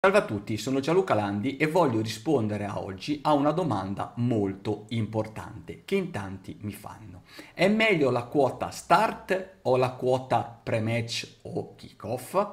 Salve a tutti, sono Gianluca Landi e voglio rispondere a oggi a una domanda molto importante che in tanti mi fanno. È meglio la quota start o la quota pre-match o kick-off?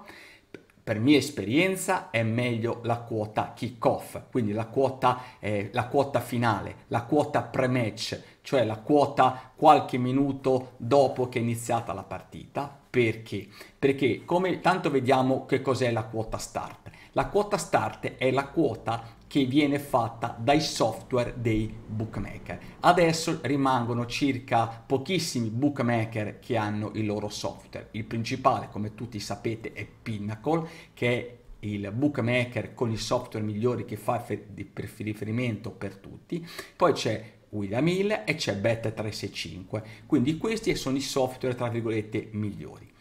Per mia esperienza è meglio la quota kick-off, quindi la quota, eh, la quota finale, la quota pre-match, cioè la quota qualche minuto dopo che è iniziata la partita. Perché? Perché come tanto vediamo che cos'è la quota start. La quota start è la quota che viene fatta dai software dei bookmaker. Adesso rimangono circa pochissimi bookmaker che hanno il loro software. Il principale, come tutti sapete, è Pinnacle, che è il bookmaker con i software migliori che fa per riferimento per tutti. Poi c'è Guida 1000 e c'è Bet 365. Quindi questi sono i software tra virgolette migliori.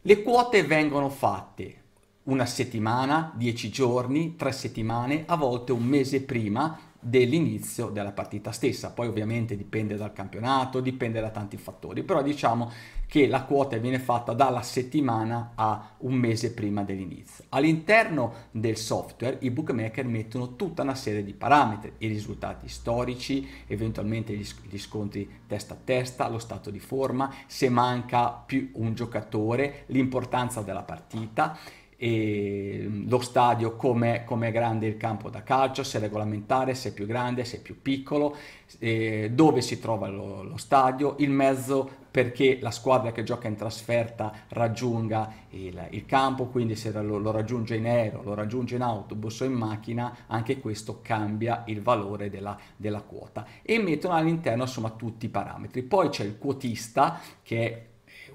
Le quote vengono fatte una settimana, dieci giorni, tre settimane, a volte un mese prima dell'inizio della partita stessa. Poi ovviamente dipende dal campionato, dipende da tanti fattori, però diciamo che la quota viene fatta dalla settimana a un mese prima dell'inizio. All'interno del software i bookmaker mettono tutta una serie di parametri, i risultati storici, eventualmente gli, sc- gli scontri testa a testa, lo stato di forma, se manca più un giocatore, l'importanza della partita Ehm, lo stadio, come è grande il campo da calcio, se è regolamentare, se è più grande, se è più piccolo, eh, dove si trova lo, lo, stadio, il mezzo perché la squadra che gioca in trasferta raggiunga il, il campo, quindi se lo, lo, raggiunge in aereo, lo raggiunge in autobus o in macchina, anche questo cambia il valore della, della quota. E mettono all'interno insomma tutti i parametri. Poi c'è il quotista che è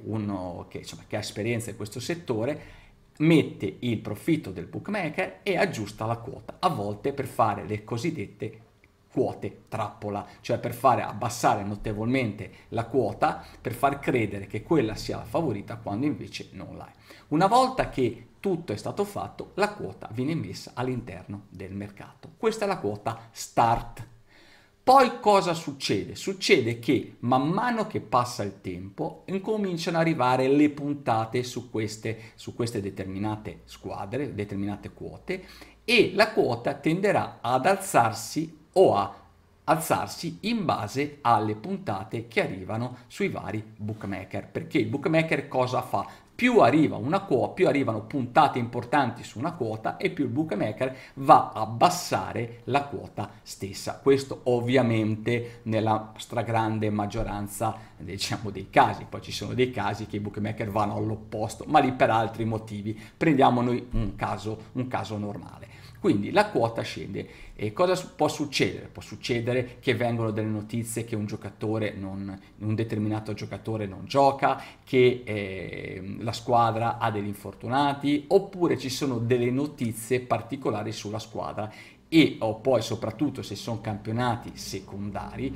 uno che, insomma, che ha esperienza in questo settore mette il profitto del bookmaker e aggiusta la quota, a volte per fare le cosiddette quote trappola, cioè per fare abbassare notevolmente la quota, per far credere che quella sia la favorita quando invece non l'è. Una volta che tutto è stato fatto, la quota viene messa all'interno del mercato. Questa è la quota start. Poi cosa succede? Succede che man mano che passa il tempo incominciano ad arrivare le puntate su queste, su queste determinate squadre, determinate quote e la quota tenderà ad alzarsi o a alzarsi in base alle puntate che arrivano sui vari bookmaker perché il bookmaker cosa fa più arriva una quota, più arrivano puntate importanti su una quota e più il bookmaker va a abbassare la quota stessa. Questo ovviamente nella stragrande maggioranza diciamo, dei casi, poi ci sono dei casi che i bookmaker vanno all'opposto, ma lì per altri motivi. Prendiamo noi un caso, un caso normale. Quindi la quota scende. E cosa può succedere? Può succedere che vengono delle notizie che un giocatore non, un determinato giocatore non gioca, che eh, la squadra ha degli infortunati, oppure ci sono delle notizie particolari sulla squadra e o poi soprattutto se sono campionati secondari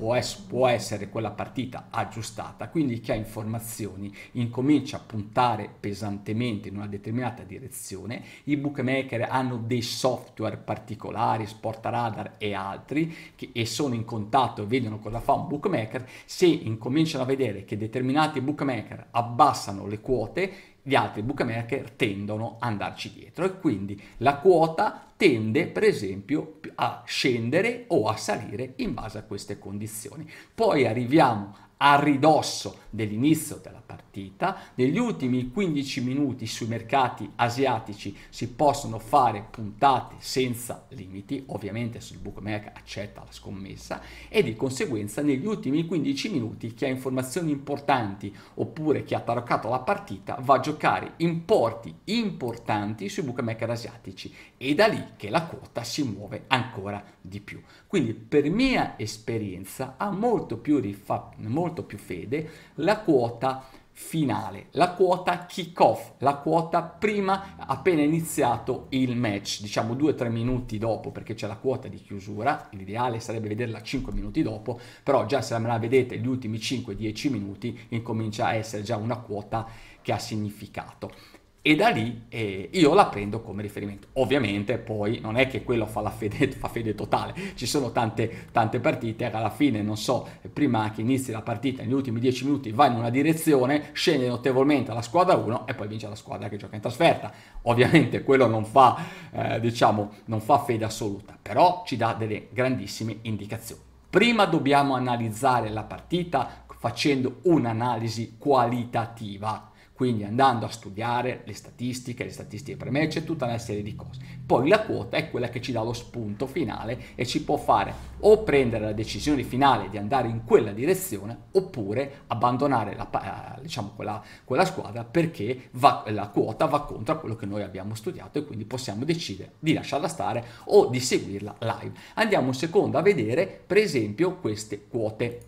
può, es- può essere quella partita aggiustata, quindi chi ha informazioni incomincia a puntare pesantemente in una determinata direzione, i bookmaker hanno dei software particolari, Sportradar e altri, che, e sono in contatto e vedono cosa fa un bookmaker, se incominciano a vedere che determinati bookmaker abbassano le quote, gli altri bookmaker tendono ad andarci dietro e quindi la quota tende per esempio a scendere o a salire in base a queste condizioni. Poi arriviamo a ridosso dell'inizio della partita, negli ultimi 15 minuti sui mercati asiatici si possono fare puntate senza limiti, ovviamente se il bookmaker accetta la scommessa e di conseguenza negli ultimi 15 minuti chi ha informazioni importanti oppure chi ha taroccato la partita va a giocare importi importanti sui bookmaker asiatici e da lì che la quota si muove ancora di più. Quindi per mia esperienza ha molto più, rifa- molto più fede la quota finale, la quota kick-off, la quota prima appena iniziato il match, diciamo 2-3 minuti dopo perché c'è la quota di chiusura, l'ideale sarebbe vederla 5 minuti dopo, però già se la vedete gli ultimi 5-10 minuti incomincia a essere già una quota che ha significato e da lì eh, io la prendo come riferimento. Ovviamente poi non è che quello fa, fede, fa fede, totale, ci sono tante, tante partite, alla fine non so, prima che inizi la partita, negli ultimi 10 minuti va in una direzione, scende notevolmente la squadra 1 e poi vince la squadra che gioca in trasferta. Ovviamente quello non fa, eh, diciamo, non fa fede assoluta, però ci dà delle grandissime indicazioni. Prima dobbiamo analizzare la partita facendo un'analisi qualitativa, quindi andando a studiare le statistiche, le statistiche per me, c'è tutta una serie di cose. Poi la quota è quella che ci dà lo spunto finale e ci può fare o prendere la decisione finale di andare in quella direzione oppure abbandonare la, diciamo, quella, quella, squadra perché va, la quota va contro quello che noi abbiamo studiato e quindi possiamo decidere di lasciarla stare o di seguirla live. Andiamo un secondo a vedere per esempio queste quote.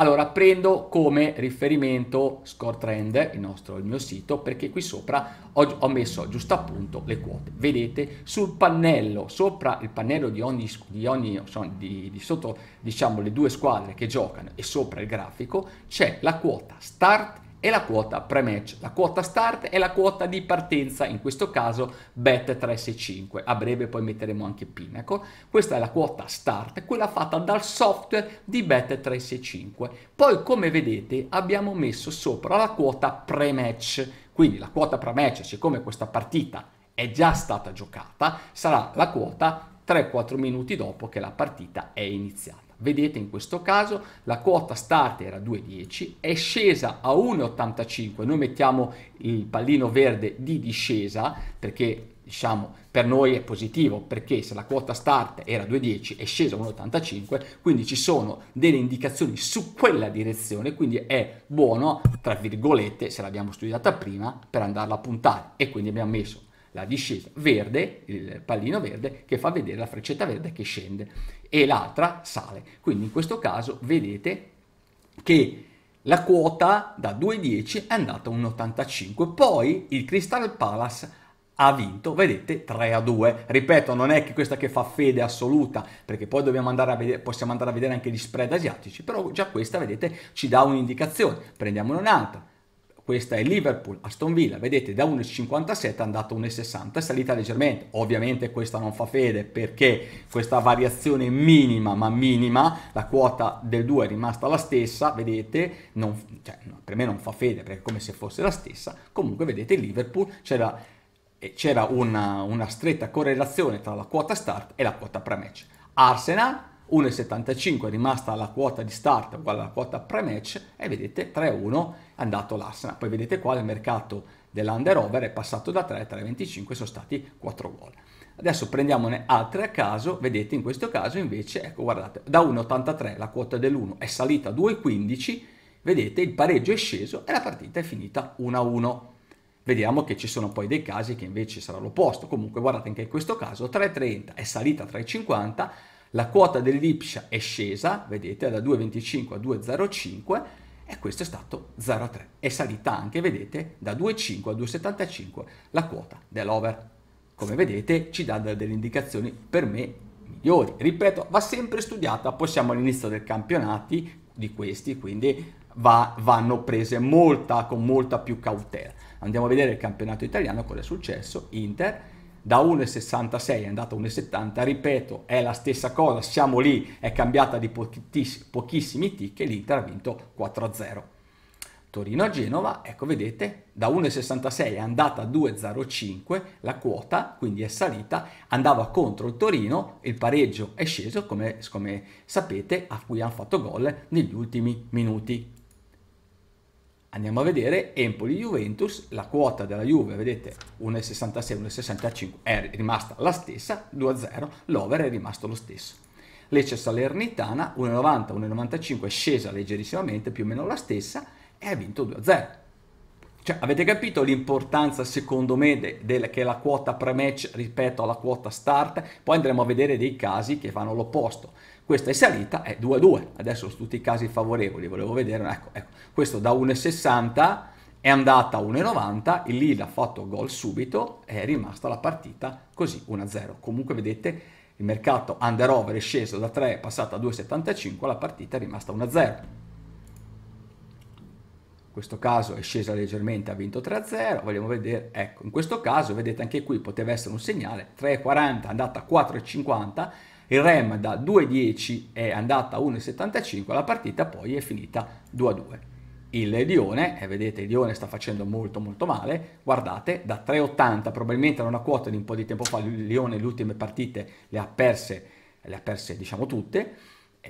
Allora prendo come riferimento Score Trend, il, nostro, il mio sito, perché qui sopra ho, ho messo giusto appunto le quote. Vedete sul pannello, sopra il pannello di ogni, di ogni di, di sotto diciamo le due squadre che giocano e sopra il grafico c'è la quota start e la quota pre-match, la quota start è la quota di partenza, in questo caso bet 365, a breve poi metteremo anche Pinnacle, ecco. questa è la quota start, quella fatta dal software di bet 365, poi come vedete abbiamo messo sopra la quota pre-match, quindi la quota pre-match, siccome questa partita è già stata giocata, sarà la quota 3-4 minuti dopo che la partita è iniziata. Vedete in questo caso la quota start era 2,10, è scesa a 1,85, noi mettiamo il pallino verde di discesa perché diciamo per noi è positivo perché se la quota start era 2,10 è scesa a 1,85 quindi ci sono delle indicazioni su quella direzione quindi è buono tra virgolette se l'abbiamo studiata prima per andarla a puntare e quindi abbiamo messo la discesa verde, il pallino verde che fa vedere la freccetta verde che scende e l'altra sale. Quindi in questo caso vedete che la quota da 2,10 è andata a 1,85. Poi il Crystal Palace ha vinto, vedete, 3 a 2. Ripeto, non è che questa che fa fede assoluta, perché poi dobbiamo andare a vedere, possiamo andare a vedere anche gli spread asiatici, però già questa, vedete, ci dà un'indicazione. Prendiamone un'altra questa è Liverpool, Aston Villa, vedete da 1,57 è andato a 1,60, è salita leggermente, ovviamente questa non fa fede perché questa variazione minima ma minima, la quota del 2 è rimasta la stessa, vedete, non, cioè, per me non fa fede perché è come se fosse la stessa, comunque vedete Liverpool c'era, eh, c'era una, una stretta correlazione tra la quota start e la quota pre-match. Arsenal 1,75 è rimasta la quota di start uguale alla quota pre-match e vedete 3-1 è andato l'Arsenal. Poi vedete qua il mercato dell'under over è passato da 3 a 3,25 sono stati 4 gol. Adesso prendiamone altre a caso, vedete in questo caso invece, ecco guardate, da 1,83 la quota dell'1 è salita a 2,15, vedete il pareggio è sceso e la partita è finita 1-1. Vediamo che ci sono poi dei casi che invece sarà l'opposto, comunque guardate anche in questo caso 3,30 è salita a 3,50, la quota dell'Ipsia è scesa, vedete, da 2,25 a 2,05 e questo è stato 0,3. È salita anche, vedete, da 2,5 a 2,75 la quota dell'over. Come vedete ci dà delle indicazioni per me migliori. Ripeto, va sempre studiata, poi siamo all'inizio del campionato di questi, quindi va, vanno prese molta, con molta più cautela. Andiamo a vedere il campionato italiano, cosa è successo. Inter da 1,66 è andata a 1,70, ripeto, è la stessa cosa, siamo lì, è cambiata di pochiss pochissimi tick e l'Inter ha vinto 4-0. Torino a Genova, ecco vedete, da 1,66 è andata a 2,05 la quota, quindi è salita, andava contro il Torino, il pareggio è sceso, come, come sapete, a cui hanno fatto gol negli ultimi minuti. Andiamo a vedere Empoli-Juventus, la quota della Juve, vedete 1,66, 1,65 è rimasta la stessa, 2-0, l'over è rimasto lo stesso. Lecce Salernitana 1,90, 1,95 è scesa leggerissimamente, più o meno la stessa, e ha vinto 2-0. Cioè, avete capito l'importanza, secondo me, de, de, che la quota pre-match rispetto alla quota start? Poi andremo a vedere dei casi che fanno l'opposto. Questa è salita, è 2-2. Adesso sono tutti i casi favorevoli, volevo vedere. Ecco, ecco. Questo da 1,60 è andata a 1,90, il Lille ha fatto gol subito, è rimasta la partita così 1-0. Comunque, vedete, il mercato under-over è sceso da 3, è passato a 2,75, la partita è rimasta 1-0 in questo caso è scesa leggermente, ha vinto 3-0, vogliamo vedere, ecco, in questo caso vedete anche qui poteva essere un segnale, 3,40 è andata a 4,50, il REM da 2,10 è andata a 1,75, la partita poi è finita 2-2. Il Lione, eh, vedete, il Lione sta facendo molto molto male, guardate, da 3,80, probabilmente era una quota di un po' di tempo fa, il Lione le ultime partite le ha perse, le ha perse diciamo tutte,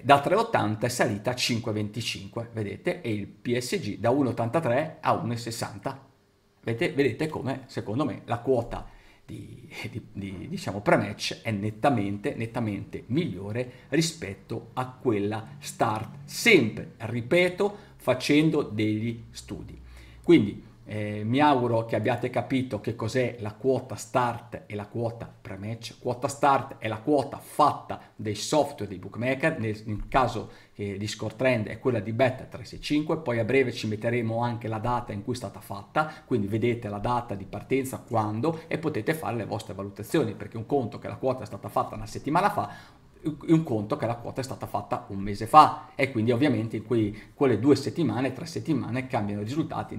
da 3,80 è salita a 5,25, vedete, e il PSG da 1,83 a 1,60. Vedete, vedete, come, secondo me, la quota di, di, di diciamo, pre-match è nettamente, nettamente migliore rispetto a quella start, sempre, ripeto, facendo degli studi. Quindi eh, mi auguro che abbiate capito che cos'è la quota start e la quota pre-match. Quota start è la quota fatta dei software dei bookmaker, nel, nel caso eh, di score trend è quella di Bet365, poi a breve ci metteremo anche la data in cui è stata fatta, quindi vedete la data di partenza, quando e potete fare le vostre valutazioni, perché un conto che la quota è stata fatta una settimana fa, un conto che la quota è stata fatta un mese fa e quindi ovviamente in quei, quelle due settimane, tre settimane cambiano i risultati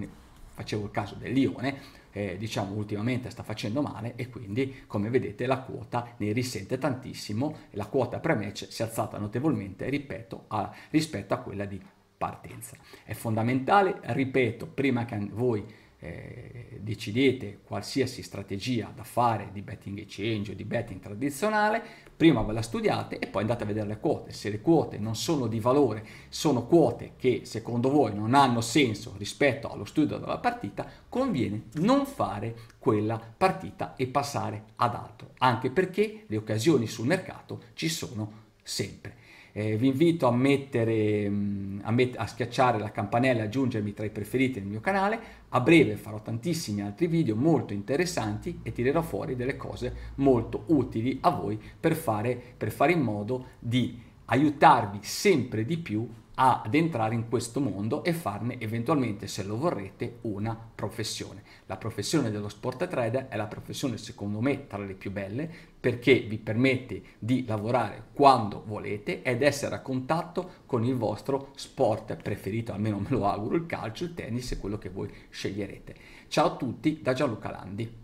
facevo il caso dell'ione, eh, diciamo ultimamente sta facendo male e quindi come vedete la quota ne risente tantissimo la quota pre-match si è alzata notevolmente ripeto a, rispetto a quella di partenza è fondamentale ripeto prima che voi eh, decidete qualsiasi strategia da fare di betting exchange o di betting tradizionale, prima ve la studiate e poi andate a vedere le quote. Se le quote non sono di valore, sono quote che secondo voi non hanno senso rispetto allo studio della partita, conviene non fare quella partita e passare ad altro, anche perché le occasioni sul mercato ci sono sempre. Eh, vi invito a, mettere, mm, a, met- a schiacciare la campanella e aggiungermi tra i preferiti del mio canale. A breve farò tantissimi altri video molto interessanti e tirerò fuori delle cose molto utili a voi per fare, per fare in modo di aiutarvi sempre di più ad entrare in questo mondo e farne eventualmente, se lo vorrete, una professione. La professione dello sport trader è la professione secondo me tra le più belle perché vi permette di lavorare quando volete ed essere a contatto con il vostro sport preferito, almeno me lo auguro, il calcio, il tennis e quello che voi sceglierete. Ciao a tutti da Gianluca Landi.